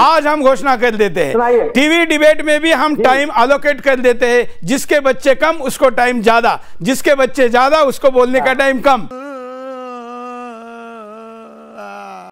आज हम घोषणा कर देते हैं टीवी डिबेट में भी हम टाइम अलोकेट कर देते हैं जिसके बच्चे कम उसको टाइम ज्यादा जिसके बच्चे ज्यादा उसको बोलने का हाँ। टाइम कम